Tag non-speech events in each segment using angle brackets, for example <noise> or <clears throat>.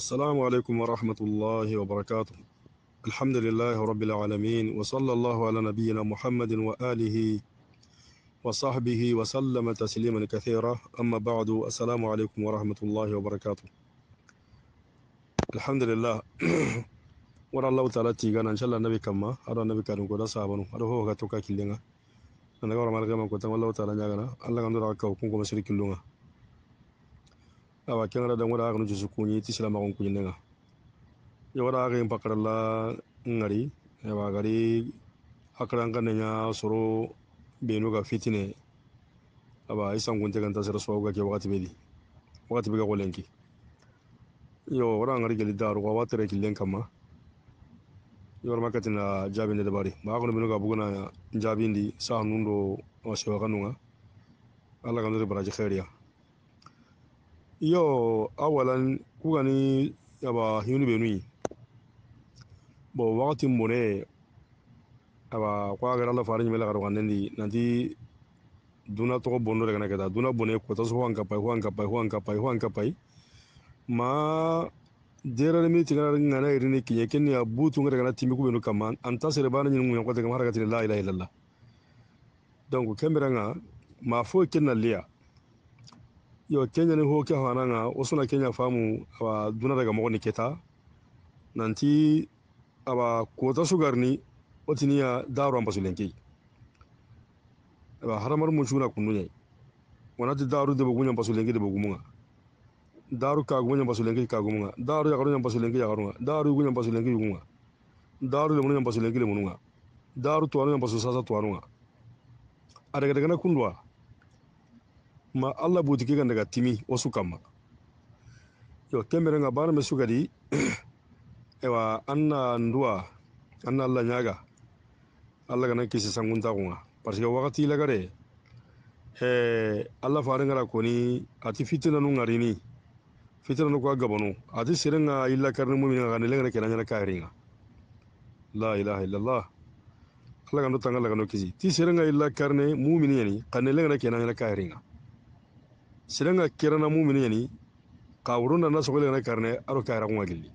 السلام عليكم ورحمة الله وبركاته الحمد لله رب العالمين وصلى الله على نبينا محمد وآله وصحبه وسلم تسليما كثيرا أما بعد السلام عليكم ورحمة الله وبركاته الحمد لله <coughs> ورا الله تعالى تيجان إن شاء الله النبي كما هذا النبي كارم كذا سابنا هذا هو كتوكا كيلينا أنا قرر مالك ما كتوم الله تعالى نجعنا الله عندنا كوكون كم سري كيلونا awa kyan da ngwada agnu jusu kuni, ti sila magon kunyi nenga yawara aga yang karala ngari yawa gari akaranga kan nenga soro benu ga fitine aba isan gunte kan tasira so ga ke wakati bedi wakati bega kolenki yo wara ngari gali daru wa watere kilen kama makati makatina jabin da bari ba agnu benu ga buguna jabin di sa nundo wa sewa kanunga Allah kan baraji khairiya yo awalan ku kani aba hinu benu yi bon wagati mune aba ko agara la farin mela garo kanandi nanti duna togo bondo daga nakata duna bone ko taso wanka pai wanka pai wanka pai wanka pai ma jera mi tigara ngana irini kinye kenni abutu ngara kana timi kubenu kama anta serebana nyin mu yakwata kama harakati la ilaha illallah donc kembera nga ma fo kenna liya yo kenya ni ke hananga o sona kenya famu awa duna daga mogo niketa nanti awa kota sugarni otiniya daro ambasulenki awa haramar munchuna kununya wanati daru de bogunya ambasulenki de bogumunga daru kagunya ambasulenki kagumunga daru yagarunya ambasulenki yagarunga daru gunya ambasulenki yugunga daru lemunya ambasulenki lemununga daru tuwanunya ambasu sasa tuwanunga adega kundwa Ma allah buti kikan daga timi osu kama. yo kemere nga bana mesuka di <clears throat> ewa anna ndua anna allah nyaga allah gana kisi sangunta kunga parce que wakati lagare eh allah fare gara koni ati fitina nu ngarini fitina nu kwa ati sirenga illa karni mu'mina ga ne lagare kenanya kairinga la ilaha illallah allah kan do tanga laga no kisi ti sirenga illa karne mu'mini yani kanne lagare kenanya kairinga serenga kirana mumin yani ka wuruna na sokole na karne aro ka ran wagili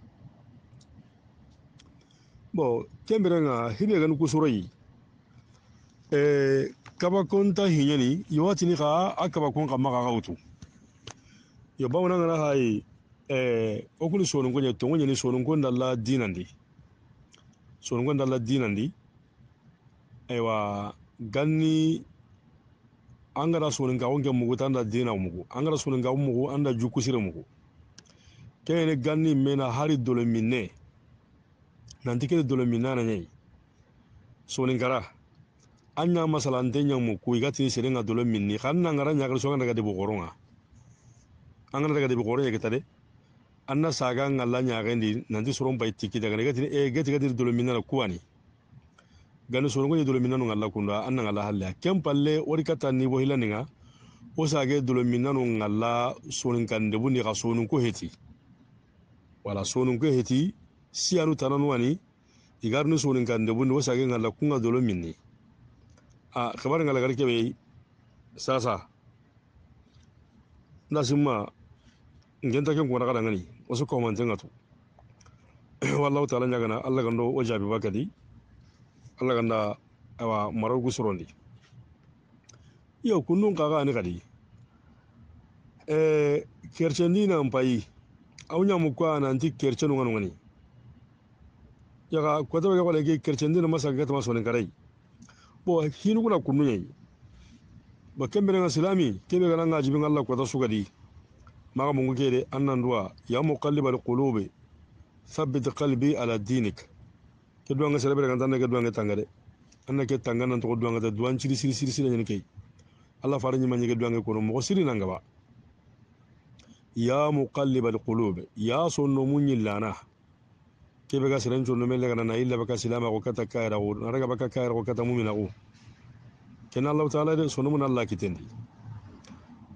bo kemberenga hibe ganu kusuroi e kabakon ta hinyani yawati ni ka akabakon ka maka ka utu yo bawna ngana hai e okulu sonun ko nyeto ngani sonun ko ndalla dinandi sonun ko la dinandi aywa e, ganni angara sunin ka onke mugu tanda dina mugu angara sunin ka mugu anda sire mugu kene ganni mena hari dole minne nanti kene dole minna na nei sunin kara anya masala ntenya mugu igati sire nga dole minni kanna ngara nya nyakal songa daga debu koronga angara daga debu koronga kitade anna saga ngalla nyagaindi nanti suron bai tiki daga ne ga tin e eh, ga tin dole minna na kuwani gani sorongo ye dolo minanu ngalla an ngalla halle kem palle wori kata ni bo hilani nga o sage dolo minanu ngalla sonin ni ga sonin heti wala sonin heti si anu tananu ani igarnu sonin kan debu ni o sage ngalla kunga a ah, khabar ngalla garke be sasa ndasimma ngenta ken ko na kada ngani wasu komantin ngatu <clears throat> wallahu ta'ala nyagana allah gando o jabi bakadi ala ka na ayiwa maraw ko sɔrɔ nin iyo kundun ka kan ne ka di eh kerceni na mpayi aw ɲamu ko ana nti kercenu ŋani ŋani yaga kwata ga wala ke kerceni na masa ga tama sonin karai bo hinu kuna kundun yayi ba kembere nga silami kebe ga nga jibin Allah kwata suka di maka mungu kere annan duwa ya muqallibal qulubi thabbit qalbi ala dinik ke duanga sere bere kan tanne ke duanga tangga de anna ke tangga nan to duanga ta duan ciri ciri ciri ciri nyen kei alla nyi siri nanga ba ya al qulub ya sonno munyi lana ke be ga sere no mele kana na illa ko kata kaira ko na kata mumina ko ken allah taala de sonno mun allah kitendi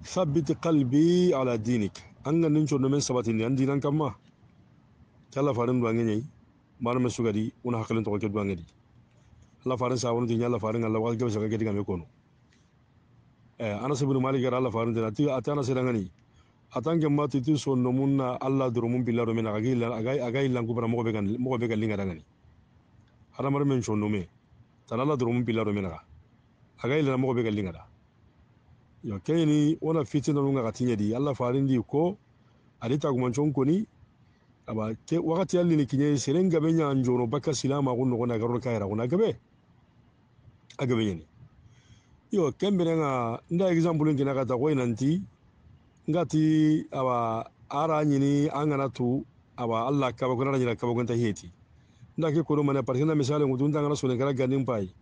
thabbit qalbi ala dinik an ga nin sonno men sabati ni an dinan kamma kala farin duanga nyai manum sugadi una hakalin to ke duangedi Allah farin sa wani tinya Allah farin Allah wal gabsa ke diga me kono eh anas ibn malik Allah farin da ti atana sirangani atange mati ti so no munna Allah durumun billaro agai la agai agai langu bara mo began kan began linga kan linga dangani haramar men so no me tanala durumun billaro min aga agai la mo began linga da yo keni ona fitina lunga katinya di Allah farin di ko adita gumancon koni aba ke wakati yali ni kinye seren gabe nya baka silama ko no na garo kaira ko na gabe agabe yene yo kembe nga nda example ngina kata ko inanti ngati aba ara nyini angana tu aba allah ka ba na nyina ka ba ta heti nda ke ko mana parce na misale ngudu nda ngana sunen kala ganin pai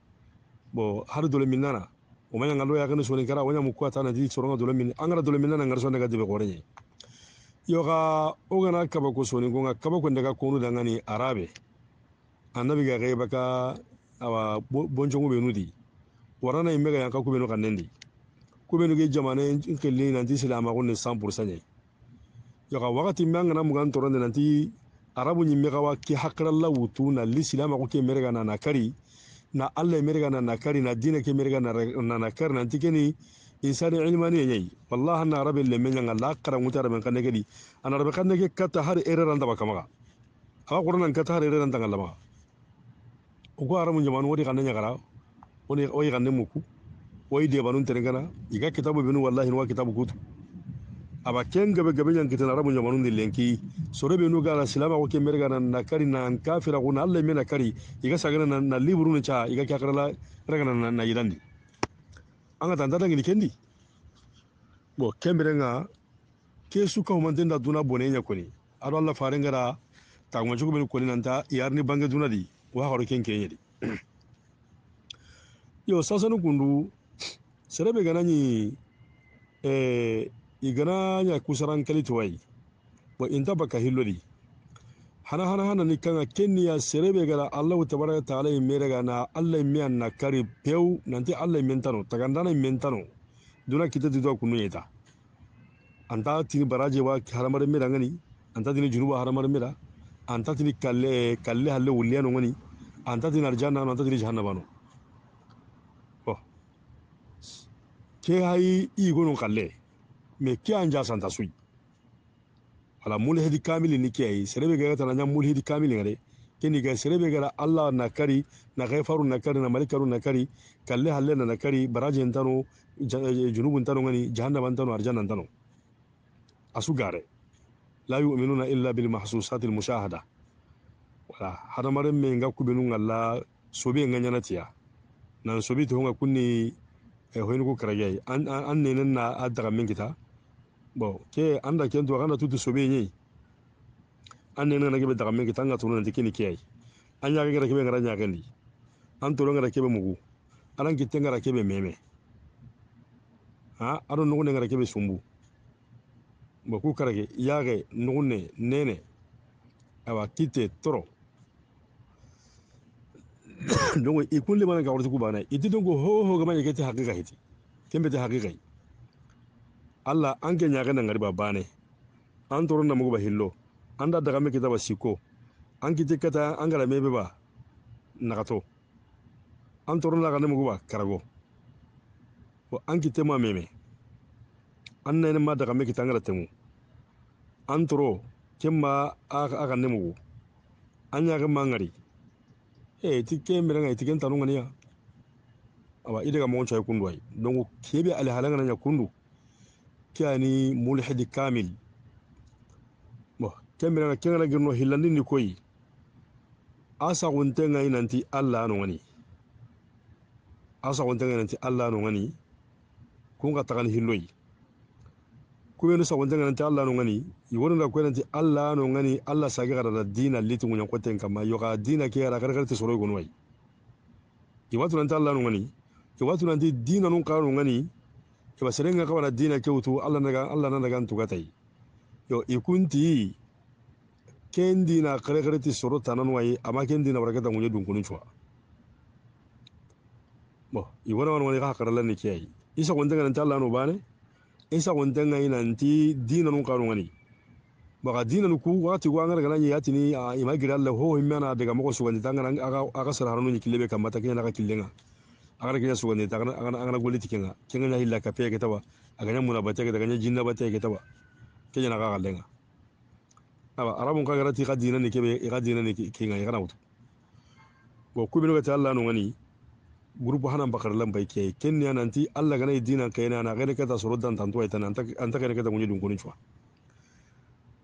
bo har dole minana o manya ngalo ya kana sunen kala wanya mukwa ta na di soronga dole min angara dole minana ngar sunen ga be ko renye yoga ogana kabako soni ko nga kabako ndaga konu dangani arabe annabi ga gaiba ka awa bonjongo be nudi warana imega yanka ku be no kanendi ku be no ge jamane kelle nanti silama ko ne 100% ne yoga wakati mbanga na mugan toronde nanti arabu wa ki hakra la wutu na li lisilamaxu ke merega na nakari na alle merega na nakari na dine ke merega nana kari nanti keni insani ilmani yai wallahi na rabin le men yanga lakara muta rabin kan negedi ana rabin kan nege kata har ere randa baka maga aga qur'an kata har ere randa ngalla ugo aramu jamanu wodi kan nyaga ra woni oyi kan nemuku oyi de banun terengana iga kitabu binu wallahi wa kitabu kutu aba ken gabe gabe yang kita naramu jamanu ni lenki sore binu gala silama ko merga nan nakari nan kafira ko alle mena kari iga sagana nan liburu ni cha iga kakrala ragana nan na yidandi an ka taa n ta da ɲini kendi bo kɛnbɛrɛ ka kesu ka humante da duna bone ɲɛ koni ado ala faren kɛra tagma cogo bɛni kɔni nan ta ni bange duna di wa haro ken ken yedi <clears throat> yo sasani kundu sere gana ɲi eh, i gana ɲa kusaran kali tuwayi bɔn in ta ba hanahanahana kan ka kenya serebegala allahu tabaraka taala ye meregana alla ye miya nakari pewu nanti alla ye tagandana ye duna kita titwa kunu anta tini baraje wa haramare mera ngani anta tini junuba haramare mera anta tini kalle kalle halle wulliyano ngani anta tini arjanna anta tini jahannabano oh ke hayi igono kalle me ke anja santa sui wala mulhidi kamili ni kiyayi serebe ga tana nya mulhidi kamili ngare kini ga serebe ga allah na na gaifaru na na malikaru na kalle halle na kari barajen tano eh, eh, junubun tano ngani jahannaban tano arjanan tano asugare la yu'minuna illa bil mahsusati al mushahada wala hadamaren me ga kubinu ngalla sobe nganyana tiya nan sobi to nga kunni eh, hoyin ko karage an ne nan na min kita bon ke anda ken to anda tutu sobe nyi anne nana kebe daga men kitanga to nan tikini kiyai an ya kebe kebe ngara nya kandi an to ngara kebe mugu aran kitenga ngara kebe meme ha aron nugo ngara kebe sumbu bo ku karage yage nugo ne nene awa kite toro donc <coughs> i kunle mana ka warti ku bana idi ho ho ga manya kete hakika hiti kembe te hakika hiti alla anke ñaxe na ngariba bane an toro namuguba hillo an da dagame kitaba sikko an kite kata an gara mebe ba nagato an toro naga namuguba karago o an kite ma meme an nene ma dagame kita an gara temu an toro kemma aga nemugu an ñaxe ma ngari e ti ke merenga e, ti ken tanu ngani ya aba ide ga mo chai kundu ai donc kebe alhala ngana kundu kani mulhidi kamil bo kemira kenga girno hilandi ni koyi asa gunte ngai nanti no ngani asa gunte ngai nanti no ngani kun ka tagan hilloyi sa gunte ngai nanti no ngani iwono la kwen nanti alla no ngani alla sage kada da dina litu ngunya koten kama yoga dina ke ara kar kar te soro gonwai iwatu nanti alla no ngani iwatu nanti dina nun karo ngani kabasaren ka kabara dina kewtu alla naga alla na naga tugatai yo ikunti e kendi na kare kare ti soro tanan wai amma kendi na barakata munye dun kunun chwa bo i wona wona ka karala ne kiyai isa gonta kan ta alla no bane isa gonta ngai nan ti dina nun kanu ngani baka dina nu ku wati wa ngara kana yati ni ima gira alla ho himana daga mako sugandi tangana aga aga sarhanu ni kilebe kamata kina ka killenga agara kila sugandi ta agana agana goli kenga na hilla kape ke tawa aganya muna bata ke aganya jinna bata ke kenya na gaga aba arabun ka garati ka dina ne ke ka dina ne ke yana wutu bo ku binu ta Allah no ngani grupu hanan bakar lan bai ke kenya nanti Allah gana dina kai na na gane ka ta tantu ita nan an ta gane ka ta kunyi dungunin chwa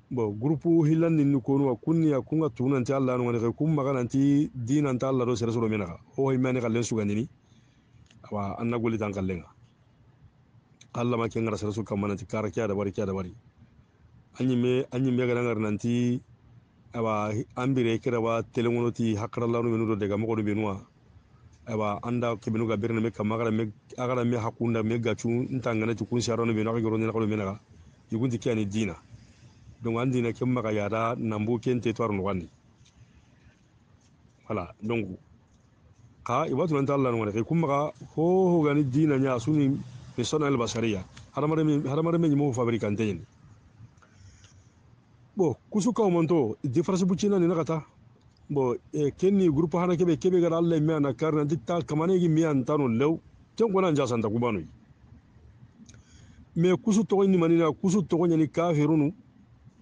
bo grupu hilan nin ko no kunni kunga tunan ta Allah no ngani kai kun magana nanti dina ta Allah do sere suru mena o imani kallen su ganini awa an na goli tan kallen ka allah ma ken ngara sarasu kamma nanti kara kya da bari kya da bari an me an me ga ngar nanti awa an kira wa telengono ti hakara lanu menu do daga mako do benuwa awa anda ke benu ga birne me kamma gara me agara me hakunda me ga ntangana chu kun sharono benu ga goro ko menaka yugun kyani dina donc an dina ke maga yara nambu ken te toar no donc ka iba tunan ta Allah ngone kai kuma ka ho ho gani dina nya suni misona al haramare me haramare me mo fabricante ni bo kusuka monto difference bucina ni nakata bo e kenni groupe hana kebe kebe gara Allah me ana karna dikta kamane gi mi an lew ken kona nja santa kubanu me kusu to ni manina kusu to ni kafirunu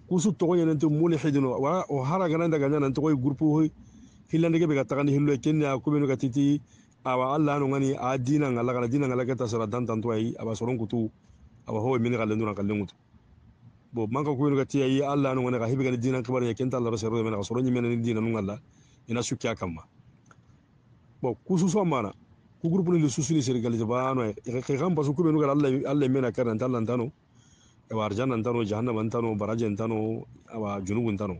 kusu to ni ntu mulhidinu wa o hara gana daga nyana ntu hoy hillandege be ka taga ni hillo kenya ko be no ka titi awa alla no ngani a dina ngala kala dina ngala kata sara dan tan toyi aba soron kutu aba ho min kala ndura kala ngutu bo manka ko no ka tiya yi alla no ngani ka hibe ka dina kibar ya kenta alla sero men ka soron ni men dina no ngala ina sukya kama bo kusu so mana ku groupe ni susu ni sergal jabano e eh, ka kan basu ko be no kala alla alla men ka ran tan lan tano awa arjana ntano jahannama ntano baraje ntano awa junubun ntano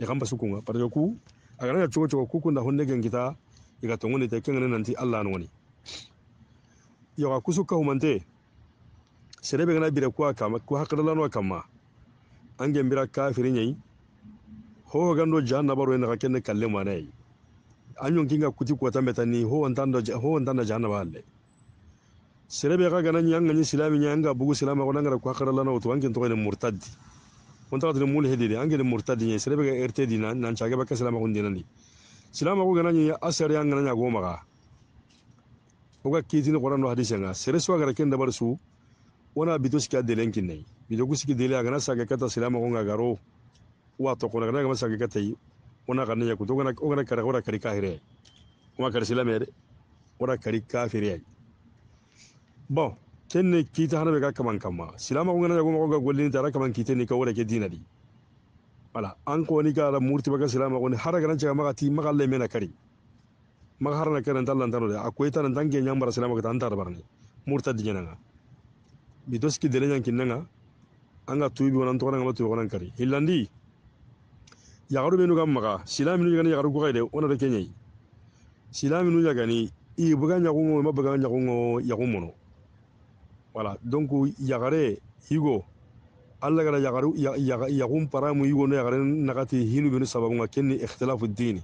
e kan basu kunga parce ku a kana kɛ cogo cogo ku kun da honne gen kita i ka tongu ni tɛ kengene nanti alla nɔgɔni yaga kusu kahumante sere be gana bire kuwa kama ku hakadalanwa kama an gen bira kafiri ɲɛi hoho gando ja nabaro ye naga kalle mana ye an kuti kuwata bɛ ni hohon tan da ja naba alle sere gana ɲi an silami ɲi bugu silama kɔnɔ an gara ku hakadalanwa to an ken tɔgɔ murtadi kontrat de mul hedire murtadi nye serebe ga erte di nan nan chage ba ka salama hunde nan ni salama ko yang nan nyago maga o kiti ni qur'an no nga sere so ga ken bar su wana bito sika de lenkin nei bito kusiki de le agana sage kata salama ko ngagaro wa to ko gana ga sage kata yi wana kan nye ko to kara ora kari kahire kuma kar salama re ora kari kafire bon kenne kiita hana be ka kaman kama silama ko ngana ko mako ga golli tara kaman kite ni ka wala ke dinari wala an ko ni ka murti baka silama ko ni har ga nan ce ti maka le mena kari maka har na kan tan lan taro tan tan nyam bara silama ka tan tar barni murta dinana bi doski dele nyan kinanga an ga tubi wannan to nan to wannan kari hillandi ya garu gam maka silama ni ga ni ko kai ona da kenyai silama ni ya i buga nyago mo ma buga nyago ya ko wala donc yagare higo alla gara yagaru yagun paramu higo no yagare nakati hinu benu sababu ga kenni ikhtilafu dini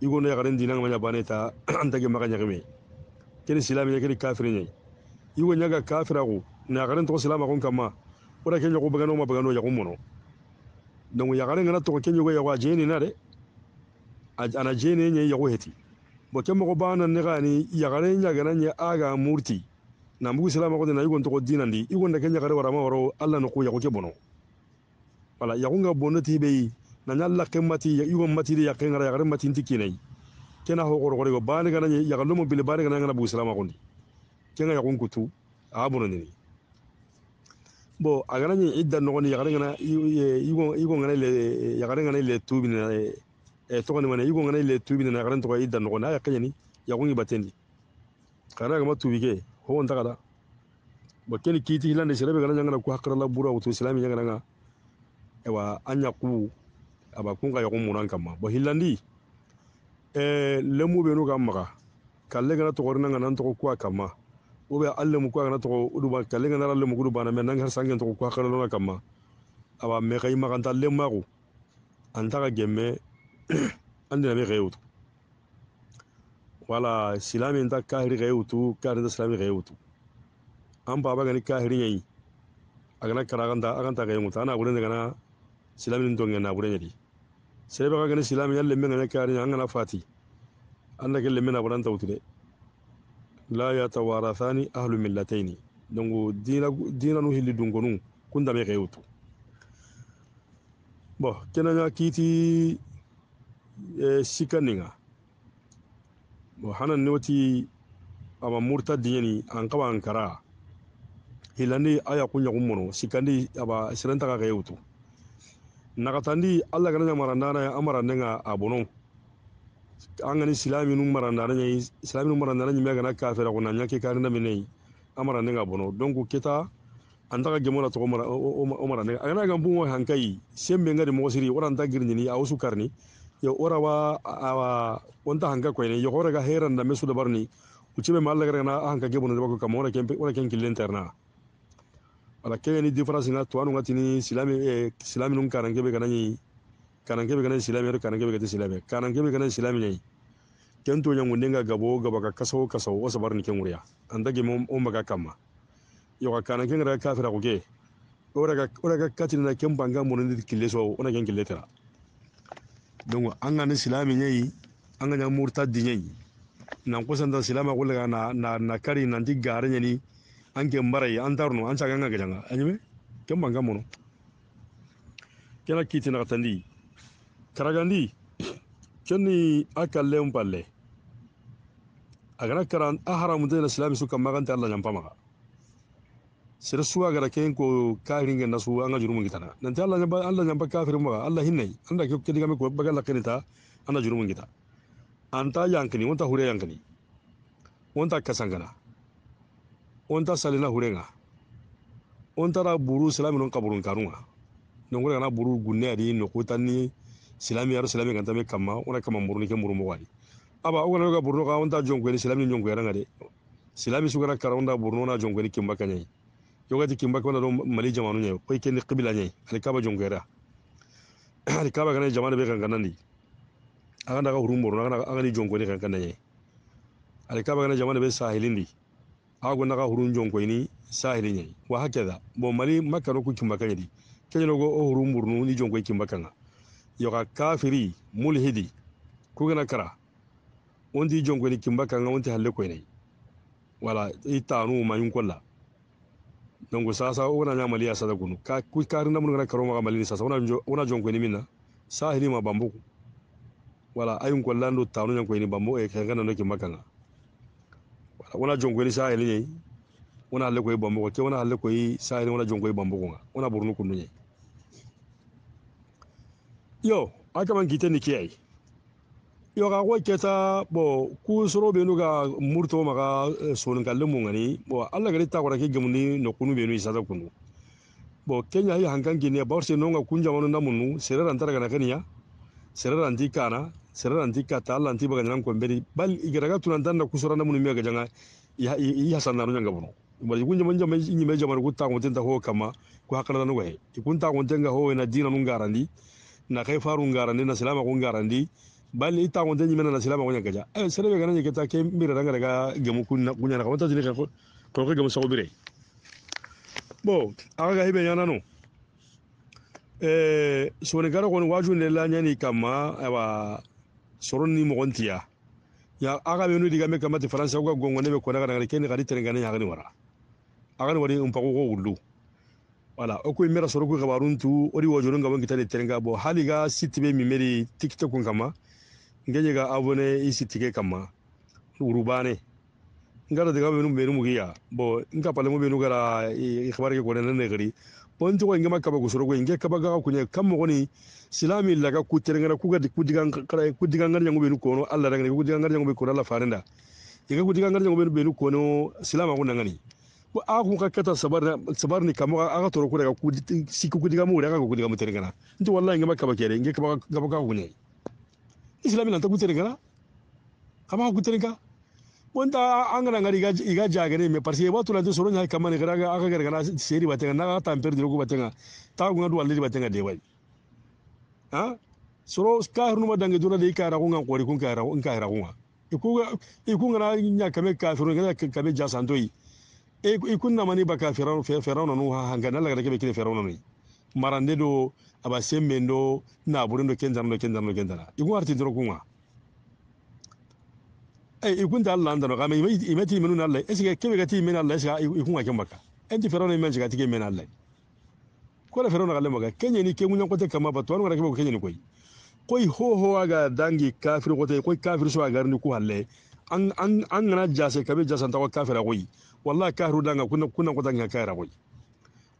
higo no yagare dina ga bane ta antage <clears throat> maga nyagme keni silami keni kafiri nyai higo nyaga kafira go na yagare to silama kon kama ora kenyo go ma bagano yagun mono donc yagare ngana to kenyo go yawa jeni na ana jeni nyai yago heti bo kemo go bana ne gani yagare nyagana nya aga murti na mbugu silama ko na yugon to dina ndi yugon da kenya wara ma waro alla no ko ya ke bono wala ya gonga bono ti be na nyalla kemati ya yugon mati ya kengara ya kare mati ntiki nei kena ho goro goro bani kana ya kallo mo bani kana ngana bu silama ko ndi kenga ya gonku a bono ni bo agana ni idda no ni ya kare ngana yugon ngana le ya kare le tubi na e, e to ngana mana ngana le tubi na ya kare idda no na ya kenya ni batendi kana ga matubi ke ho on tagada bo keni kiti hilande sirabe gana nyangana ku hakara labura utu islami nyangana nga ewa anya ku aba kunga yokum munan kama bo hilandi eh lemu be no kama kalle gana to gorna ngana to ku kama obe alle mu ku gana to uduba kalle gana alle mu ku uduba na men nangar sangen to ku hakara lona kama aba me kai maganta lemaru antaka gemme <clears throat> andina me gayutu wala silami nta kahiri ga yutu kahiri nta silami ga yutu an gani kahiri yayi agana kara aganta aganta ga ana gure ngana silami nin tongen gure yadi sere ba gani silami yalle men ngana kahiri an ngana fati an da gelle na buran tawtude la yatawarathani ahlu millataini donc dina dina nu hilli dungonu kundame ga yutu bon kenanya kiti eh, sikaninga bo hanan ama murta diyeni an kaba an kara hilandi aya ku ɲagun sikandi aba siran ka yew to alla kana marandana ya amarande ga a bono an gani silaminu marandana ɲai silaminu marandana ɲimɛ gana kafira ko na ɲa ke karina mine amarande ga bono donc keta an taga gemo la togo marande a gana gan bungo hankayi sembe ngadi mogo siri wara an karni yo orawa awa wonta hanga ko yo horaga heran da mesu da barni ucibe malla gara na hanga gebo ne bako kam ora kempe ora kenki ala kege ni difference na tuanu ngati ni silami e, silami nun karan gebe kana ni karan gebe silami ro karan gebe kana silami karan gebe kana silami ne kento nyangu nenga gabo gaba ka kaso kaso o sabarni kenguriya anda ge mom o maga kama yo ka karan kengara kafira ko ge ora ga ora ga katina kembanga monende kileso ona kenki letera dongo an ka ni silamɛ ɲɛ yi an ka ɲa murta diɲɛ yi nan kusanta silama ko laga na na na kari nan ti gare ɲani an ke mbara yi an tarno an caga an ka gajanga anyime ke man ga mono kena kiti na tandi karagandi <coughs> kenni aka lem palle agana karan a haramu de islam su kan maganta Allah jan pamaka sir suwa gara keng ko karinga na nasu anga jurumun tana nan ta Allah nyamba Allah nyamba kafir ma Allah hinnai anda ko kedi me ko baga lakani ta anda jurumun kita anta yankini wonta hure yankini wonta kasangana wonta salina hurenga wonta ra buru salami non kaburun karunga non gore kana buru guneri adi no ko tanni silami yaro silami kan me kama ona kama muruni ke murumo aba ogana ga buru ka wonta jongwe ni silami jongwe ranga de silami sugara karonda buru na jongwe ni kimba kanyai yogati kimba ko do mali jamanu nyaw ko ken qibla nyai ali kaba jongera ali <clears throat> kaba kana jamana be kan kanani aga daga hurumo aga aga ni jongo ni kan kanani ali kaba kana jamana be sahilindi ago naga hurun jongo ni sahilin nyai wa hakeda bo mali makka no ku kimba kan yidi kenyo go o hurumur ni jongo kimba kan yoga kafiri mulhidi ku gana kara ondi jongo ni kimba kan onti halle ko ni wala itanu mayun kolla donc sasa wona ñamaliya sasa kunu ka karina mun gana karomaga malini sasa wona jonkoyini min na sahilima bambuku wala ayin kollando tanu ñankoyini bambu e eh, kenkana no kimma kanga wala wona jonkoyini sahili ñayi wona halle koyi bambuko ke wona halle koyi sahili wona jonkoyi bambuko nga wona burunu kundu ñayi yo a kaman kite ni kiyayi yoga ko keta bo ku soro be nuga murto maga eh, sonin kalle mun ngani bo Allah gari ta ko rake gemuni no kunu be nu isa da kunu bo kenya hi hankan gine bawo se nonga kunja wonu namunu sere ran taraga na kenya sere ran ti kana sere ran ti kata Allah ti baga nan ko mberi bal igaraga tunan dan na kusura namunu me ga janga ya ya san na nyanga bono bo kunja manja me nyi me jamar ku ta ko tinta ho kama ku hakana nan ko he kun ta ko tenga ho na dina nun garandi na kai faru garandi na salama ko garandi bali ita ko tanyi mena na silama ko nyakaja eh sere be ganan yake ke mbira danga daga gemu kunna kunya na kawanta jini ko ko ko gemu sawbire bo aga ga hibe yana no eh so gara ko waju ne la nyani kama awa soron ni mo ya aga be no diga me kama ti faransa ko gongo ne be ko daga daga ke ni gari tere ganan ya gani wara aga ni wari um pa ko wulu wala o ko mera soro ko gabarun tu ori wajurun gaban kitale tere ga bo hali sitibe mi meri tiktok kama ngeje ga abone isi tike kama urubane ngara daga benu benu mugiya bo nka pale benu gara ikhbar ke kone ne gari bon to ngema kaba gusuro ko nge kaba ga kunye kam mo ni silami la kutere ngara kudiga ngara kudiga ngara kono alla daga kudiga ngara nyango benu kono alla farenda iga kudiga ngara nyango benu kono silama ko nangani ko a ka kata sabar ni kamo aga toro ko daga kudiga siku kudiga mu daga kudiga mu terengana nto wallahi ngema kaba kere nge kaba kaba ga kunye isilamina ta kutere kana ama kutere angana ngari iga iga jagere me parce que watu la to soronya kama ne gara aga gara kana seri batenga na ta amper ko batenga ta ko ngadwa le batenga de wai ha soro ka hurnu madange dona de ka ko ngan kori kun ka ra kun ka ra kun iku iku nya kame ka firu ngana kame jasandoi iku iku na mani baka firu firu no ha hangana la gara ke kire firu no ni marande do aba na burin kenza do kenza do kenza igun arti dro kunga e eh, igun da Allah ndano kame imeti menu na Allah esike kebe gati men Allah esika igun ga kemaka enti ferona men jika tike men Allah ko ferona galle maka kenye ni kengu nyankote kama ba to ngara kebe ko kenye ni koi koi ho ho aga dangi kafir ko koi kafir so aga ni ku halle jase kabe jasan ta kafira koi wallahi kahru danga kuna kuna ko danga kaira koi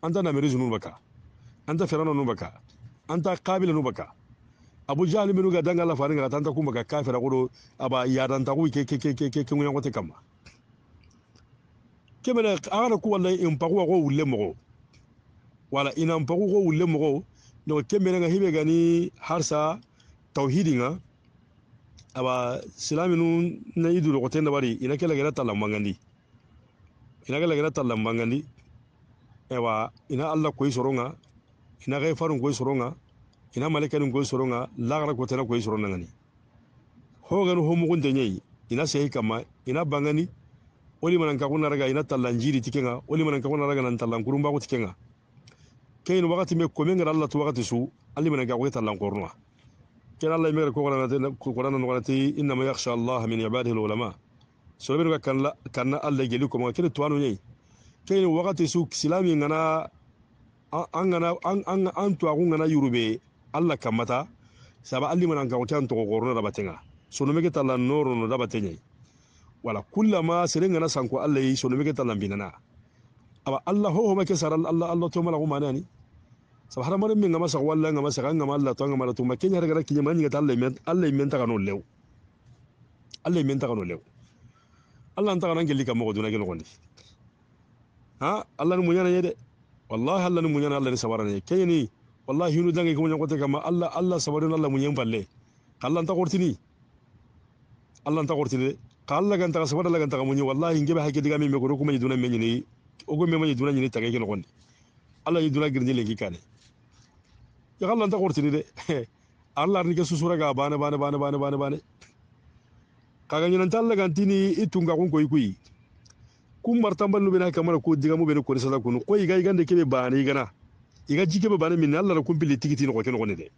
anda na merizunu anta firano nu baka anta kabila nu abu jahali minnu ka danga la fani tanta kun kafira ko aba yadanta ko ke ke ke ke ke kunyan ko te kama kemene ku wala in pagu ko wulle mogo wala ina pagu ko wulle mogo no kemene ga hibe gani harsa tauhidi nga aba silaminu na idu ko tenda bari ina kala gara talla mangandi ina kala gara talla mangandi ewa ina alla koy isoronga ina ga farin koy soronga ina malakarin koy soronga lagara ko tana koy soronga ngani ho ga no homu kunde nyai ina sai kama ina bangani oli manan ka kunna raga ina tallan tikenga oli manan ka kunna raga nan tallan kurumba ko tikenga kayin wakati me komen ga Allah to wakati su ali manan e ka ko tallan kornuwa كان الله يمر كورانا كورانا نغرتي انما يخشى الله من عباده العلماء سوبر كان كان الله يجلكم وكيل توانو ني كاين وقت سوق سلامي انا an kana an to a kun kana kamata saba alli mana kan tan to gorno da batenga sono tala noro no da wala kullama serenga na sanko alla yi sono tala binana aba alla ho ho meke saral alla alla to mala kuma nani saba har mare min masa walla nga masa nga malla to nga mala to makin har gara kiyaman nga tala men alla men ta kanu lew alla men ta kanu lew alla ta kanu ngelika mo goduna gelo gondi ha alla no munyana yede wallahi alla ni muñana alla ni sabarane keñeni wallahi hinu dange ko ñogote kama alla allah sabarino allah muñen balle kallan takortini allah takortini de ka <laughs> allah gantaga sabara allah gantaga wallahi ngeɓe hakke diga min me koto kumañi duna men ñini ogo memañi duna ñini tagake nogondi allah ñi duna girndi lenki kane yo kallan takortini de allah arni ke susuraga bane bane bane bane bane bane kaga ñinanta allah gantini itunga tunga kun koyi kun martan ban bena kamar ko diga mu bena ko sala kunu ko iga iga ndeke be bana iga na iga jike be bana min Allah kun bili tigiti no ko ne de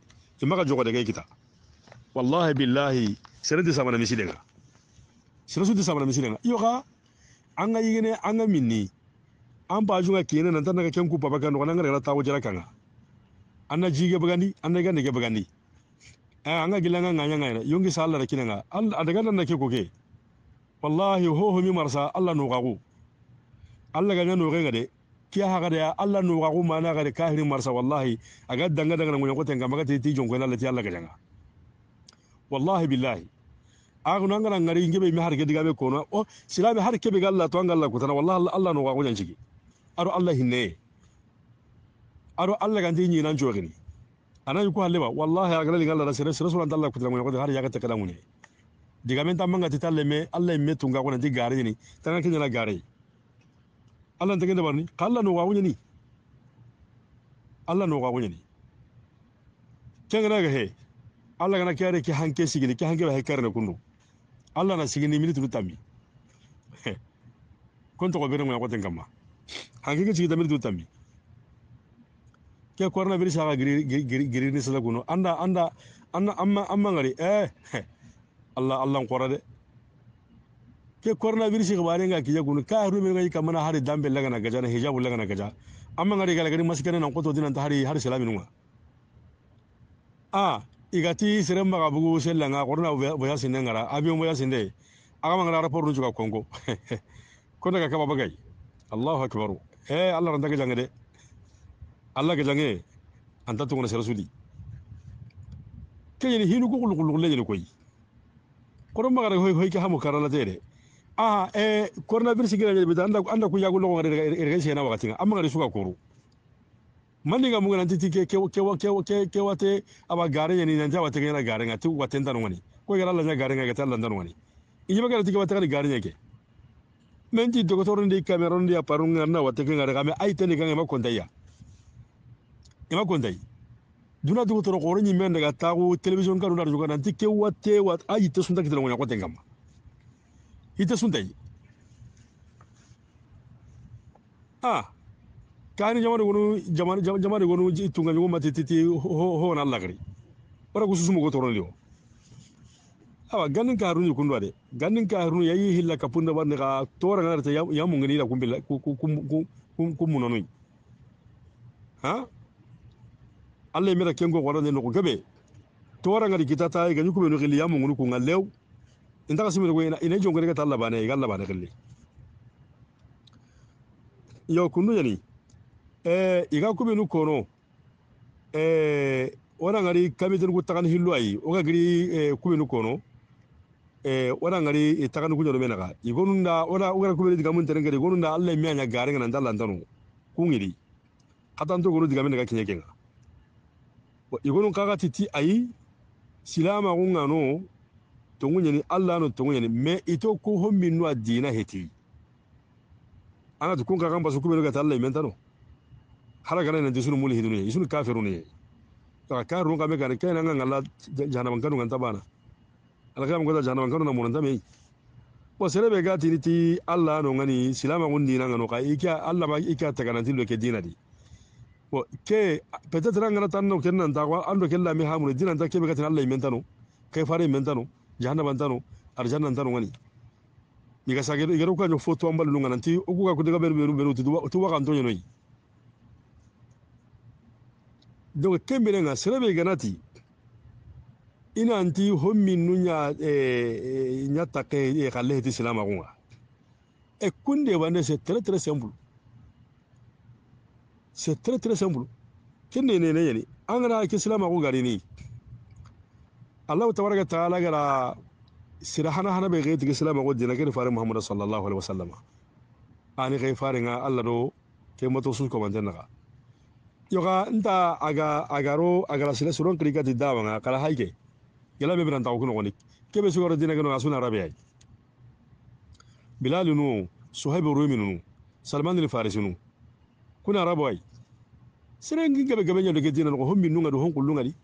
imma jogo de ga kita wallahi billahi sere de samana misi de ga sere su de samana misi de ga yo ga an ne anga minni an ba junga kiyene nan tan ga ken ku baba kan no ngara ta ta jara kan ga anna jige bagandi an anna ga ndeke bagandi Eh anga gilanga nganya nganya yongi sala ra kinanga Allah daga nan ke ko ke wallahi ho ho mi marsa Allah no gago allah ga nyano ga de kiya haga da allah no ga ku mana ga kahiri marsa wallahi aga danga danga ngun ko tenga maga ti jongo na lati allah ga janga wallahi billahi agu nanga na ngari ngebe mi har ga diga be kono o oh, silabe har kebe ga allah to anga allah kutana wallahi allah no ga ku nyanjigi aro allah hinne aro allah ga ndi nyi nan jogini anan yuko haleba wallahi agala linga la rasere sere sulan dalla kutla ngone ko har yaga tekala ngone diga men tamanga titalle me allah me tunga ko ndi gare ni tanga kinya la gare allah nte kende barni ka allah noga kuñani allah ni kuñani kengenaga he allah gana kare ki ke hanke sigini ki hanke ba he karne kunu allah na sigini mini tunu tambi kon togo bere ngana koten kamma hanke ke sigita mini tunu tambi ke giri aga ni sala kunu anda anda anda amma amma ngari eh allah allah ngora de ke coronavirus gabaren ga kiya gun ka ru men ga kamana har dambe lagana gaja na hijabu lagana gaja amma ngari gala gari maskana nan koto dinan ta hari har salamin a igati sere maga bugu sella nga corona boya sin ngara abion boya sin aga mangara rapport nu juga kongo <laughs> kona ga kaba bagai allahu akbar eh allah randa ga jange allah ga jange anta tungona sere sudi hinu ko koyi koron magara hoy hoy ka hamu karala tere a eh, coronavirus gila jele anda anda kuya gulo ngare erege shena wakati nga amma ngare suka koro mani ga mugana titi ke ke ke ke ke ke wate aba gare yani nanja wate ngena gare ngati wate ndano ngani ko gara la gare ngake tala ndano ngani ijiba gara tiki wate gare ngake menti dokotoro ndi kamera ndi aparu ngana wate ngare kame aitene kange makontaya ima kontai duna dugutoro qoro ñimen daga tagu television kanu dar jugana ke wate wat ayi sunta kitelo ngonya ko tengama ఇచ్చేస్తుంటాయి kaani jamani gonu jamani jamani gonu tunga nyugo mati titi ho ho na lagri ora kususu mugo toron liyo awa ganin ka kundwa de ganin ka haruni yayi hilla ka punda ban ga tora ngarta ya mun ngani la kumbilla kum kum munonu ha alle mera kengo warande no gabe tora ngari kitata ga nyugo no gili ya mun ngunu ku inta kasimid ko ina jongon ka talabane iga labane kille yo kundu yani eh iga kubinu kono eh wana ngari kamiten ku takan hillu ayi oga giri eh, kubinu kono eh wana ngari eh, takan ku nyoro menaka igonunda wana ogara kubinu diga mun terengere igonunda alle mi anya gare ngana ndalla ndanu kungiri katan to gonu diga menaka kinyekenga igonun kaga titi ayi silama kungano tongu ɲani alla no tongu ɲani mais ito ko ho min no a dina heti ana to kun ka kan basu kubelu ka talla imen tano hara kana nan jisunu muli hidunu isunu kafiru ne ka ka run ka me kan kai nan ga alla jahannam kanu kan tabana ala ka mun ga kanu na mun tame bo sere be ga tini ti alla no ngani silama ngun dina ngano ka ika alla ma ika tagana lo ke dina di bo ke peut-être ngana tan no ken nan ta ko ando ke la mi hamure dina ta ke be ka tin alla imen tano kai fare imen tano jahannaba ntano arjanna ntano ngani migasagero igero kanyo foto ambalo lungana nti okuka kudega beru beru beru tuduwa tuwa kanto nyono yi donc kembere nga serebe ganati ina nti hommi nunya eh, eh, nyata ke e ti salama kunga e kunde wande c'est très très simple c'est très très simple kende ne ne angana ke salama kunga ni allahu tabaraka taala gara sira hana hana be geti islam go dina ken fare muhammad sallallahu alaihi wasallam ani kay fare nga allah do ke mato su ko manjan nga yoga nta aga agaro agara sira suron krika ti dawa nga kala haike gela be branta ko ngoni ke be sugoro dina ken asuna rabia bilal nu suhaib rumi nu salman al farisi nu kuna rabai sira ngi gabe gabe nyodo ke dina ko hommi nu nga do honkul lu ngari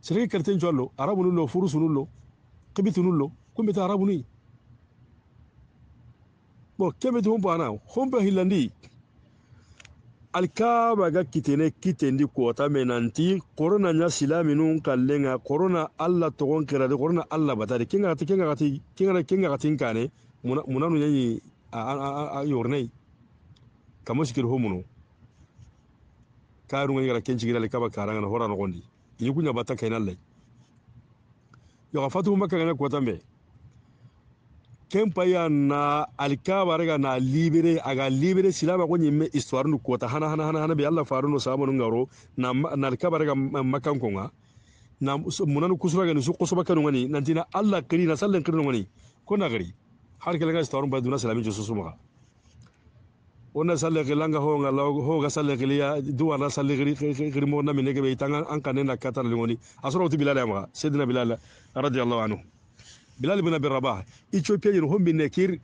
sereke kerten jollo arabu nullo furusu nullo kibitu nullo kumbita arabu ni bo kembe tu humpa na humpa hilandi alkaba ga kitene kitendi kota menanti corona nya silaminun kallenga corona alla togon kerade corona alla batade kinga ti kinga ti kinga kinga ti kane munanu nyanyi a yornei kamosikir homuno karunga ngara kenchigirale kaba karanga na hora no gondi yigu ñabata kena lay yoxa fatuhuma kagana kotanbe ken paya na alikabare ga na libere aga libere silama ko ñimme histoire nu hana hana hana hana be alla faruno sabanu ngaro na, na alikabare ga makkan konga na munanu kusura ga su kosoba kanu ngani nantina alla kiri na sallen kiri ngani ko nagari har kelenga histoire salami josu ona salegelanga honga la hoga salegelia duwana salegeli grimo na minege be tanga an kanena katar lingoni asoro uti bilal ma sidna bilal radiyallahu anhu bilal bin abi rabah ethiopia yin hombi ne kir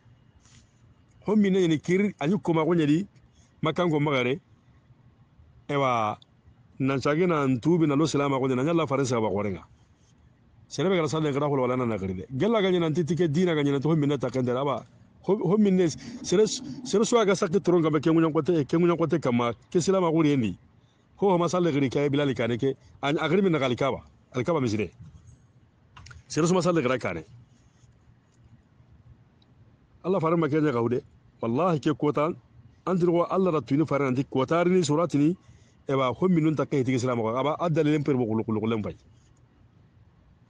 hombi ne yin kir anyu kuma kunyeli makango magare ewa nan chage na ntubi na lo salama kunyela nyalla farisa ba korenga sene be kala sale gra hol wala na nagride gella ganyana titike dina ganyana to hombi ne takendela ba ho minne sere so aga sakti toron kama ke ngunya kwate ke kwate kama ke ma gure ni ho ho masal gari kai bilal kane ke an agri min nagal kaba al kaba misre sere so masal gari kane Allah faran ma ke gaude wallahi ke kota an dirgo Allah ratuni faran dik kota rini suratini e ba ho minun tigi sila ma aba adalin per bo kulukululen bai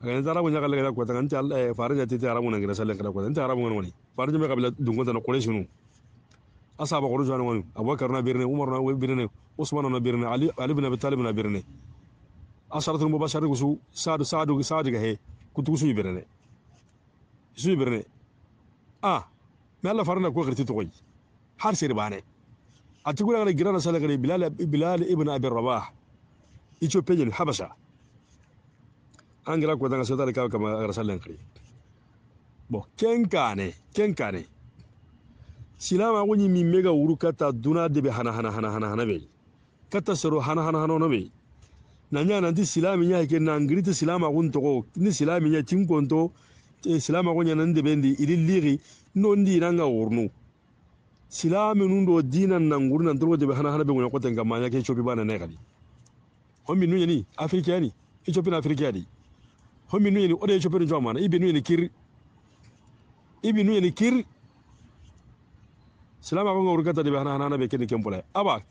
ganata arabu nya kala ko tan ta farja ti ta arabu na gira sallan kala ko tan ta arabu ngani farja me kabila dungo tan ko leshinu asaba ko rujana ngani abubakar na birne umar na birne usman na birne ali ali ibn abi talib na birne asaratul mubashar ko su sadu sadu sadu ga he kutu su birne su birne ah me alla farna ko girti to koy har sir bane atigula gira sallan kala bilal bilal ibn abi rabah icho pejel habasha angela ko danga sotare ka kama agara sallen bo kenkane kenkane silama ko nyimi mega wuru duna de hana hana hana hana hana be kata soro hana hana hana no be na nya nanti silami nya ke na ngiriti silama ko ntoko ni silami nya chinkonto silama ko nande be ndi ililiri no ndi ranga wurnu silami nun do dinan ngurna ndoro de hana hana be ngoya ko manya ke chopi bana ne kali hombi nunya ni afrikani ichopi na afrikani homi nuyeni oɗo coppeɗo jomana ibi nuyeni kirri ibi nuyeni kirri silama ko ngawru gaddade ɓe hana hanana ɓe keni kempulay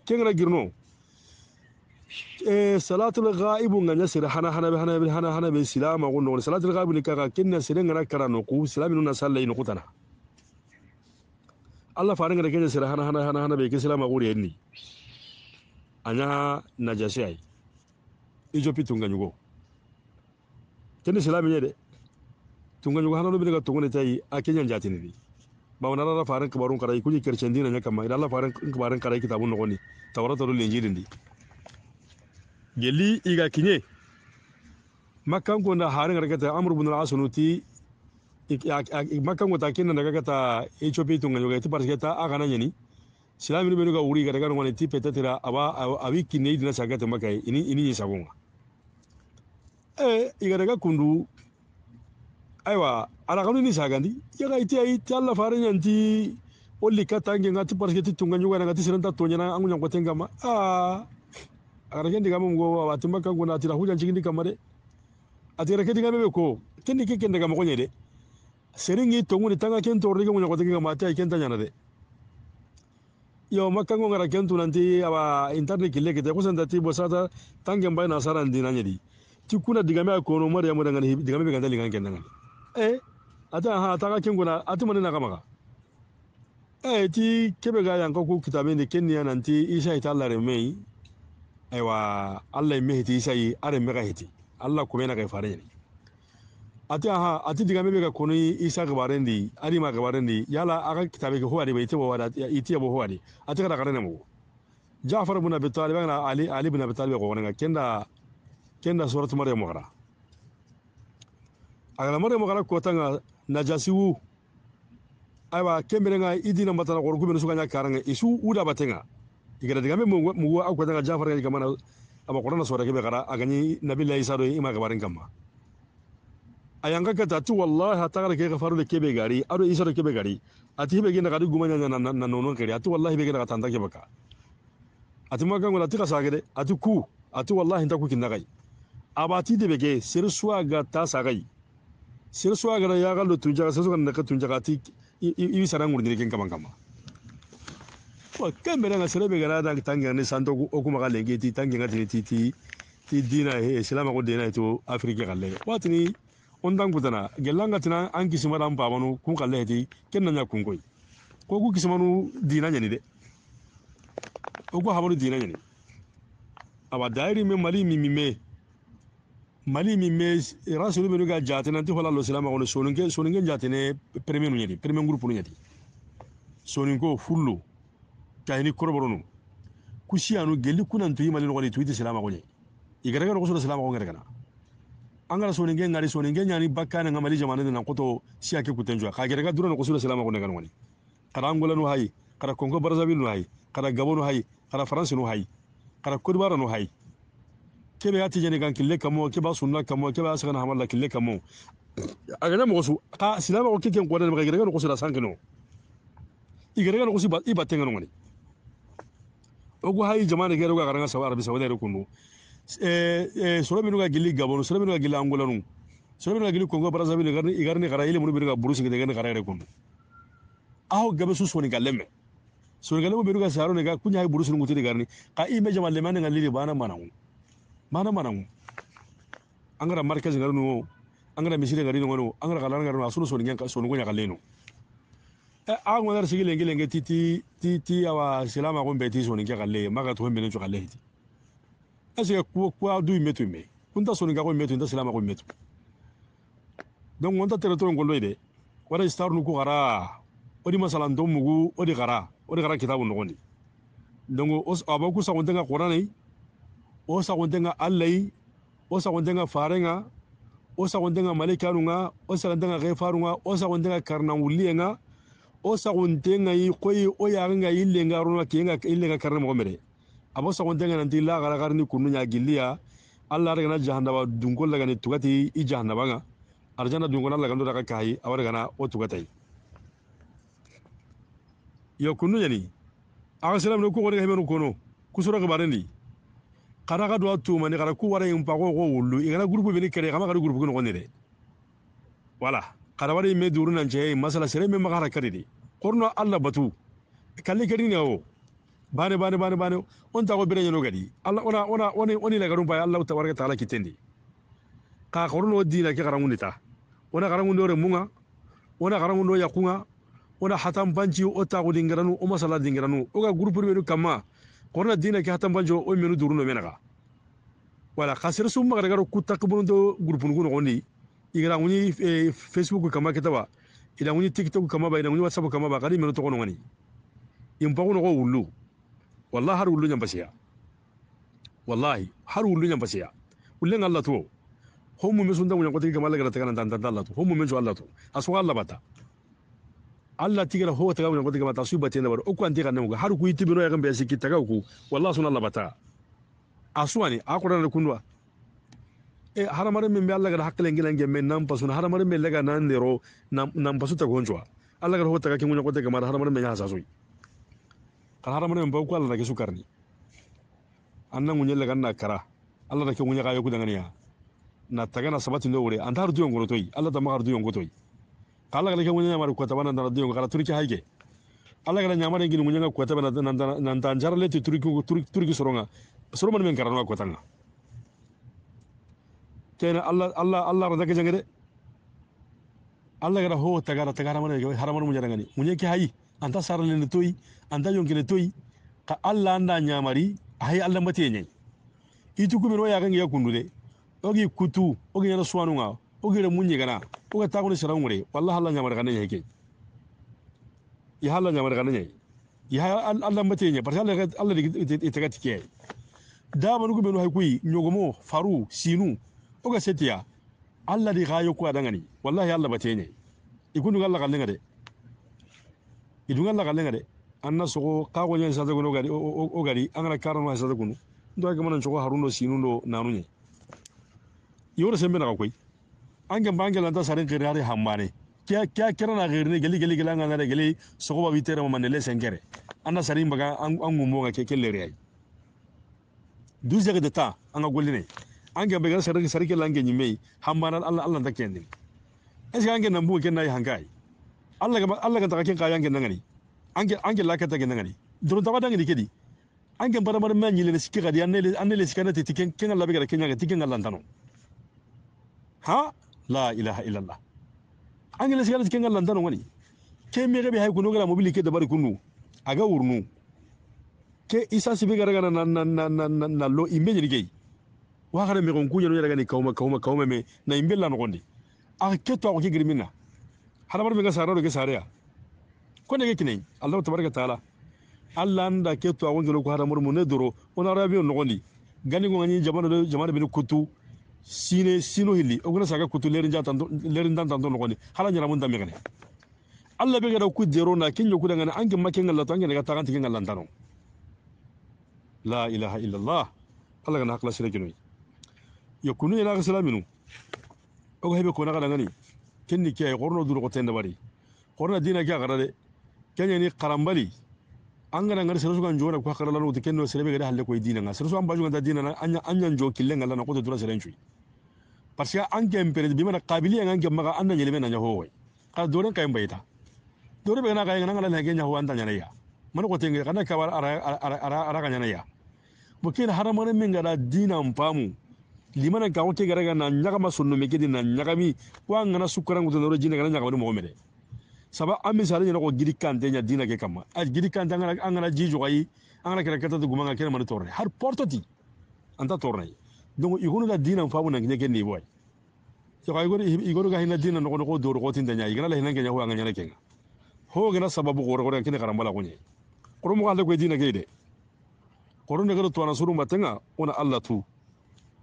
kengra girno e salatul gaibu gaña sere hana hanaɓe hanaɓe hana hanaɓe silama ko nogone salatul gaibu ni kaka kenna sere gana kara noku silami nuna sallay nokutana allah fare gana keña sere hana hana hana hanaɓe ke silama kuri henni aña najasi ay i joppi tungañugo kene silami nye de tunga nyugo hanano bine ka tungone tai a kenya njatini bi ba wana rara faran kabarun karai kuli kerchen dina nya kama ila faran kabarun karai kitabun no ni tawrata rul injili ndi geli iga kinye makkan ko na harin raka ta amru al-asunuti makkan ko ta kinna daga ta hop tunga nyugo ti parce aga na nyani silami bine ka wuri ga daga no ti petatira aba abi kinne dina sagata makai ini ini sabunga ee eh, igaraga kundu aiwa arakanu ni sagandi yaga iti ai talla fare nyanti olli katange ngati parce que ti tunga nyuga ngati siranta tonya na angunya ngote ngama a ah. agarake ndiga mo ngo wa timba kangu na tira hujan chikindi kamare atirake ndiga bebe ko kendi ke kenda seringi tongu ni tanga kento rike ngunya ngote ngama ati ai kenta nyana de yo makango ngara kentu nanti awa internet kileke te kusanta ti bosata tange mbai na sarandi nanyedi tikuna digame kono mara yamura ngani digame be ganda lingan kenan eh ata ha ta ka kinguna atu mun na kama eh ti kebe ga yan ko kitabe ne kenni yana ti isa ita Allah re mai aiwa Allah mai ti isa yi are mai hiti Allah kuma yana kai fare ne ati ha ati digame be ga kono isa ga barendi ari ma ga barendi yala aka kitabe ga huwa ne bai tabo wada iti yabo huwa ati ka da karene mu Ja'far ibn Abi Talib Ali Ali ibn Abi Talib ko wani kenda kenda surati maryam wara agala maryam wara kotanga najasiwu aiwa kemberenga idina matana gor kubenu suganya karanga isu uda batenga igada diga me mugo akwatanga jafar ga mana aba qur'ana sura kebe gara agani nabillahi isa do ima gabarin kama ayanga kata tu wallahi hatagara ke gafaru le kebe gari aro isa kebe gari ati hebe gina gari gumanya na na nonon kere wallahi hebe gina katanda kebe ka ati magangula ati kasagede ati ku ati wallahi ntaku kinagai abatiide beke sersuaga tasagai sersuagara yagalo tunjaga sersuaga naka tunjaga ati ibi sara ngurdire ken kaman kama wa kembere nga serebe gara da tangi ne santo okuma ga lenge ti tangi nga ti ti ti dina he islama ko dina to afrika ga lenge watini ondan kutana gelanga tina an kisimara mpa banu kun ka lehti ken nanya kun koi ko ku kisimanu dina nyani de o ko dina nyani aba dairi me mali mi mi me mali min be rasulu minu ka jatene anti hola losilama kono soninke soninke jatene premier nu ñeti premier groupe nu ñeti soninko fullo kahini koroboronu kusiyanu gelli kunantuyi mali nogoni tuyiti silama ko ñe igareke no kosono silama ko ngerekana angara soninke ngari soninke ñani bakkane nga mali jamane dena koto siyake kutenjua ka gereka dura no kosono silama ko negana ngoni kara angola nu hayi kara congo brazzaville nu hayi kara gabon nu hayi kara france nu hayi kara cote nu hayi kebe ya tijani kan kille kamo keba sunna kamo keba asana hamalla kille kamo agana mo su ka silama ko kiken ko da ma gere ko sura sankino igere ko si ba iba tengano ngani ogu hayi e jamana gere ko garanga sawa arabi sawa dere kunu eh eh sura minu ga gilli gabon sura minu ga gilli angolanu sura minu ga gilli kongo brazzaville garni e e igarni gara ile munu minu ga burusi gede gane gara gere kunu aho gabe su soni ga lemme soni ga ga saro ne ga kunya hayi burusi nguti garni ka ime jamana lemane ga bana manangu mana manamu angara markaz ngarnu angara misire ngarnu ngano angara kalan ngarnu asunu soni ngen sonu gonya kalenu e eh, a ngonar sigile ngile nge titi titi awa selama ko mbeti soni nge maga to mbene cho kalle hiti eh, ku ku adu metu me kunta soni ngako metu nda selama ko metu donc ngonta tere ngolo ide wara star nu ku gara odi masala ndomugu odi gara odi gara kitabu ngondi donc os abaku sa ngonta ngakora nei o sagon tɛ n ka alayi o sagon tɛ n ka faren o sagon tɛ malikanu ka o sagon tɛ n ka kefaru ka o sagon tɛ n ka karinanwuliyen ka koyi o yagen ka yi len runa k'e ka i len ka karin mɔgɔ mɛrɛ a bɔ nanti lagarakari kunu ya giliya ala yɛrɛ kana jahandaba dunko lagani tugati i jahandaba kan arjana dunkona lagani dɔ da ka kayi a wɛrɛ kana o yo kunu yani aga silamni ko woni heɓen kono kusoro keɓarendi kana ka don a tuma ni kana ko wara in ko wulu i kana gurupu bɛ ni kɛlɛ kama ka di gurupu nɔgɔ wala kana wari in bɛ duuru na masala sere min magara kari de kɔrɔ ala batu kalli kari ne o bane bane bane bane on ta ko bere nyano gadi alla ona ona oni oni la garum bay allah tabaraka taala kitendi ka khorun o dina ke garangun ta ona garangun dore munga ona garangun do yakunga ona hatam banci o ta ko dingaranu o masala dingaranu o ga groupe rebu kama qorna dina ke hatan banjo o menu duru no menaga wala khasir sum magara garo ku takbun do grupun gun goni igra nguni eh, facebook kama kitaba ida nguni tiktok kama ba ida nguni whatsapp kama ba kadi menu to kono ngani no wulu wallahi har wulu nyambasiya wallahi har wulu nyambasiya ulen allah to homu mesun da ngunya kwatri kama lagara takana dan dan allah to homu menjo allah to aswa allah bata alla tigara ho taga wona godiga mata suba tena baro okwan tiga namuga har ku itibiro ya gambe siki taga ku wallahi sunna labata aswani akura na kunwa e haramare min alla gara hakkele ngila nge men nam pasuna haramare min laga nan dero nam nam pasuta gonjwa alla gara ho taga kingunya godiga mata haramare min ya sasoi kan haramare min bau kwalla ke sukarni annan ngunya laga na kara alla da ke ngunya ga yoku dangania na taga na sabati ndore antar duyon gorotoyi alla da magar duyon gorotoyi ala gala ke ngunya mari kwata bana ndara diyo kala turki haige ala gala nyamare ngini ngunya kwata bana nanta njara leti turki turki turki soronga soronga men karano kwata nga kena allah allah allah rada ke allah gara ho tagara tagara mane ga haramar mu jarangani munye ki hayi anta sarale ne toyi anta yonkile toyi ka allah nda nyamari hayi allah mati nyen itu kumiro ya kan ya kundude ogi kutu ogi yana suwanu nga o kana mun ɲigana o ka taakuni siran ŋure Allah hala ɲamarikane ɲɛ ya Allah hala ɲamarikane ɲɛ i ha mate ɲɛ parce Allah Allah i tɛgɛ tike da damanu ku benu haikuyi nyogomo faru sinu uga setia Allah di ka yoku adangani wallahi Allah mate ɲɛ ikunu Allah kan lakalin ka dɛ i dun ka lakalin ka dɛ an na sogo kaako o gari an karama sate kunu n tɔ ka mana cogo sinu dɔ nanu ɲɛ yoro sembe na ka koyi ange bange lanta sari ya kiri hari hambari. kya kya kira na kiri ni geli geli gela ngana re geli sokoba bitere mo manele sengkere. anda sarin baga ang ngumo ga keke lere ay ya. 12 heures de temps anga golline ange baga sarin sarin kila ange nyimei hambana Allah Allah ta kendi eske ange nambu ken nay hankai Allah ga Allah ga ta kaya kayan nangani. ngani ange laka lakata nangani. ngani dron ta badang ni kedi ange bara bara ma lele ne di anele anele sikana te tiken ken Allah baga ken lantano. tiken ha la ilaha illallah angila sigala sikenga lantano ngani ke mege be hay kuno gala mobili ke dabari kunu aga urnu ke isa sibe gara gara na na na na na, na lo imbe ni gei wa gara me gon kunya no yara ni kauma kauma kauma me na imbe lan gondi a ke to ko girmina hada bar me ga sararo ke sariya ko ne ke kinai allah tabaraka taala allah anda ke to ko ngolo ko hada murmu ne duro ona rabiyo no gondi gani gon jamana jamana bin kutu sine sino hili ogona saga kutu lerin jata lerin dan don ngoni hala nyara mun damegane alla be gara ku jero na kinyo ku dangana angi makin Allah to angi daga taranti kin Allah dano la ilaha illa Allah alla gana hakla sire kinoi yakunu ila salaminu ogo hebe ko na gana ngani kinni ke gorno duro ko tende bari gorna dina ga gara de kenya ni karambali an ngar sere sugan jora ko hakala lanu de sere be gara halle ko dina ngar sere so an baju ganda dina na anya anya jo killenga lana ko dura sere nchuyi parce que an bi mana kabili an maga anda nyele mena nyaho ka dore kan baita dore be na ka ngana ngana gen nyaho anda tanya ya mana ko tenge kana ka ara ara ara ara kan ya mukin haramare minga da dina mpamu limana ka wote gara gana nyaka masunno me kedi nyaka mi wa ngana sukara ngutu dore jina gana nyaka mo mere saba ami sare nyana ko gidi kan nya dina ke kama a gidi kan ngana ngana jijo kai angana kira kata gumanga kira mana torre har portoti anta torre donc igonula dina mfabu na nyege ni boy saka igor igor ga hina dina nogo nogo dor gotin danya igana la hina ganya ho anganya kenga ho gana sababu gor gor kine karambala kunye koro mo ga ko dina geide koro ne gado tuana suru matenga ona allah tu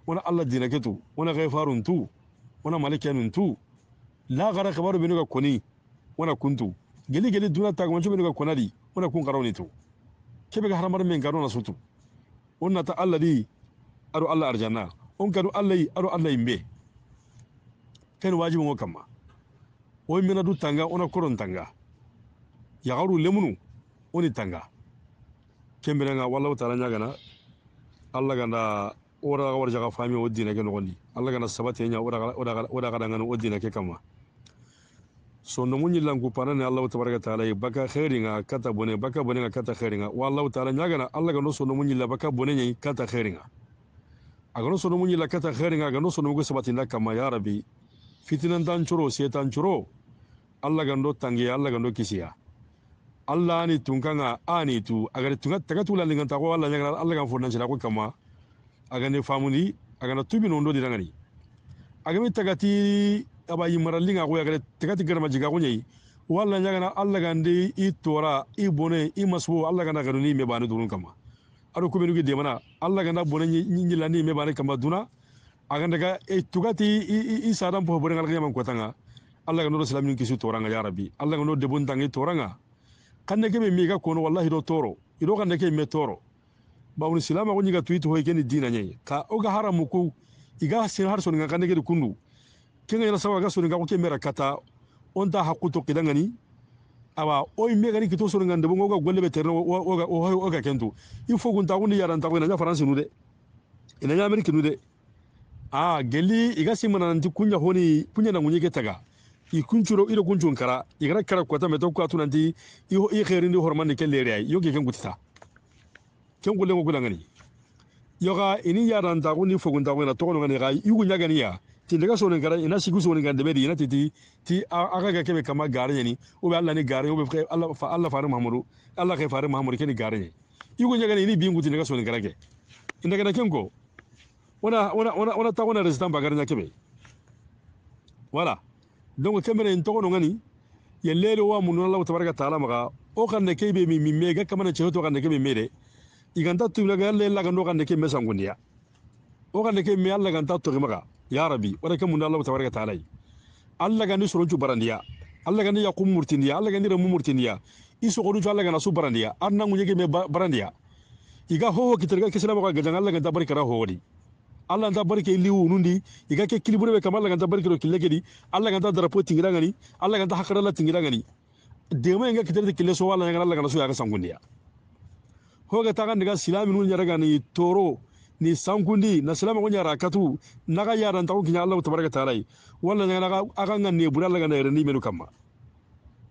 ona allah dina ketu ona gaifarun tu ona malikanun tu la gara khabaru binu ga koni ona kuntu geli geli duna ta gwanchu binu ga konadi ona kun karawni tu kebe ga haramar men garo sutu ona ta allah di aro allah arjanna on kadu allah yi aro allah yimbe ten wajibi ngo kamma woy mena du tanga ona koron tanga yagaru lemunu oni tanga kembenanga wallahu taala ñagana allah ganda wodaga warjaga fami wo dina ke nogondi allah gana sabati ña wodaga dangani wo dina ke kamma sondo mu ñillanku panani allahu tabaraka taala ye baka heringa kata bone baka bonenga kata heringa wallahu taala ñagana allah gando sondo mu ñilla baka bone ñayi kata heringa agano sono munyi lakata nga agano sono mugo sabati kama ya fitina fitinan tan churo tan churo alla gando tangi alla gando kisiya alla ani nga ani tu agari tunga taka tula lingan tago alla nyanga alla gando fondan kama agane famuni agana tubi no ndodi dangani agami aba abayi maralinga ko agare tagati garma jiga ko nyi walla nyanga alla gande itora ibone imaswo bone i alla gana garuni me kama aɗo kuɓenuge demana allah ganda bone lani me bane kamba duna aganda agandaka e eh, tugati i i i sadan poho bone alaka tanga kotanga ganda ganoɗo silaminin kisu toranga ya rabbi allah gano debontangi toranga kanne keɓe mi ga kono wallahi ɗo toro iɗo kanne ke me toro bawni silama ko ñiga tuiti hoy keni dina nyi ka oga haramu ko iga sin har soninga kanne kedi kundu kenga ñana sawa ga soninga ko ke mera kata on hakuto hakku to kidangani awa oyi me gani kito soron gande bongo ga golle be terno o o ga kento il faut kun ta kun yaran na france nu de ina ya amerika nu de a gelli iga simana nanti kunya honi kunya na munye taga i kuncuro ira kuncun kara igara kara kota meto ko atuna ndi i i khairin di horman ni kelle ay yo ge ken ken golle ngo gulangani yoga ini yaran ta ni fogun ta kun to ngani ga yugo nyagani ya ti laga kara ina shigu soo nin kan debedi ina ti ti aga ga kebe kama gare yani o be alla ni gare o be alla fa alla faare mahamudu alla ke faare mahamudu ke ni gare yani yugo nyaga ni bi nguti laga soo kara ke e inda ga kenko wana wana wana wana ta wana resistant ba nya kebe wala donc kemere en togo ngani ya lelo wa mununa allah tabaraka taala maga o kan ne kebe mi mi mega kama na cheto kan ne kebe mere iganta tu laga le laga ndo kan ne kebe mesangundia o kan ne kebe me alla kan to maga ya rabbi wala kan munda allah tabaraka taala allah gani soroncu barandiya allah gani yakum murtindiya allah gani ramu murtindiya iso godu allah gana su barandiya annan ngunyege me barandiya iga hoho kitarga kisira maka gajan allah ganta barka raho wadi allah ganta barka liwu nundi iga ke kilibure be kam allah ganta barka ro killegedi allah ganta darapo tingira ngani allah ganta hakara la tingira ngani dema inga kitar kille so wala ngala allah gana su yaga sangundiya hoga taga ndiga silami nun yaraga toro ni sankundi na silama ko nyara katu naga yaran taku kinya Allah tabaraka taala wala naga aga ngan ne bura laga na yerni menu kama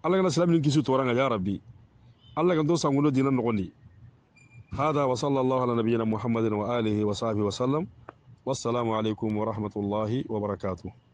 Allah kana silami kisu toranga ya rabbi Allah kan do sangundo dinan nokoni هذا وصلى الله على نبينا محمد وآله وصحبه وسلم والسلام عليكم ورحمة الله وبركاته